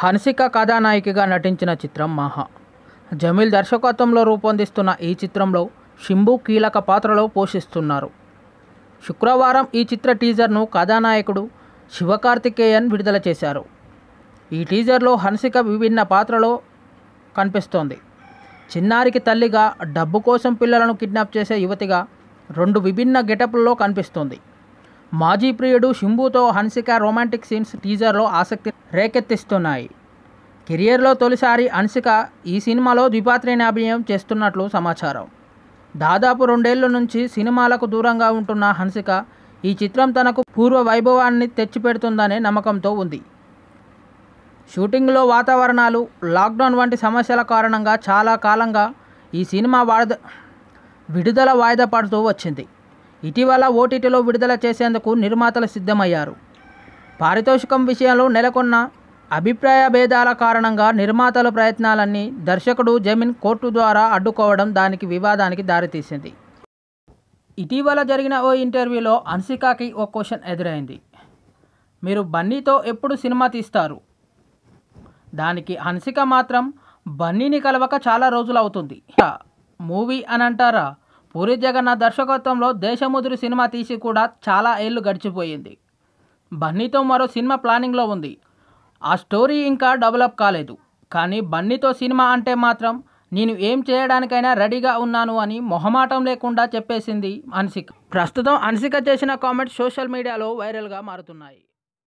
హన్సిక కథానాయికగా నటించిన చిత్రం మహా జమీల్ దర్శకత్వంలో రూపొందిస్తున్న ఈ చిత్రంలో షింబు కీలక పాత్రలో పోషిస్తున్నారు శుక్రవారం ఈ చిత్ర టీజర్ను కథానాయకుడు శివకార్తికేయన్ విడుదల చేశారు ఈ టీజర్లో హన్సిక విభిన్న పాత్రలో కనిపిస్తోంది చిన్నారికి తల్లిగా డబ్బు కోసం పిల్లలను కిడ్నాప్ చేసే యువతిగా రెండు విభిన్న గెటప్లలో కనిపిస్తోంది మాజీ ప్రియుడు శింభుతో హన్సిక రొమాంటిక్ సీన్స్ టీజర్లో ఆసక్తి రేకెత్తిస్తున్నాయి కెరియర్లో తొలిసారి హన్సిక ఈ సినిమాలో అభినయం చేస్తున్నట్లు సమాచారం దాదాపు రెండేళ్ల నుంచి సినిమాలకు దూరంగా ఉంటున్న హన్సిక ఈ చిత్రం తనకు పూర్వ వైభవాన్ని తెచ్చిపెడుతుందనే నమ్మకంతో ఉంది షూటింగ్లో వాతావరణాలు లాక్డౌన్ వంటి సమస్యల కారణంగా చాలా కాలంగా ఈ సినిమా వాడ విడుదల వాయిదా పడుతూ వచ్చింది ఇటీవల ఓటీటీలో విడుదల చేసేందుకు నిర్మాతలు సిద్ధమయ్యారు పారితోషికం విషయంలో నెలకొన్న అభిప్రాయ భేదాల కారణంగా నిర్మాతల ప్రయత్నాలన్నీ దర్శకుడు జమీన్ కోర్టు ద్వారా అడ్డుకోవడం దానికి వివాదానికి దారితీసింది ఇటీవల జరిగిన ఓ ఇంటర్వ్యూలో అన్సికాకి ఓ క్వశ్చన్ ఎదురైంది మీరు బన్నీతో ఎప్పుడు సినిమా తీస్తారు దానికి హన్సిక మాత్రం బన్నీని కలవక చాలా రోజులు అవుతుంది మూవీ అని అంటారా పూరి జగన్నాథ్ దర్శకత్వంలో దేశముదురు సినిమా తీసి కూడా చాలా ఏళ్ళు గడిచిపోయింది బన్నీతో మరో సినిమా ప్లానింగ్లో ఉంది ఆ స్టోరీ ఇంకా డెవలప్ కాలేదు కానీ బన్నీతో సినిమా అంటే మాత్రం నేను ఏం చేయడానికైనా రెడీగా ఉన్నాను అని మొహమాటం లేకుండా చెప్పేసింది అన్సిక ప్రస్తుతం అన్సిక చేసిన కామెంట్స్ సోషల్ మీడియాలో వైరల్గా మారుతున్నాయి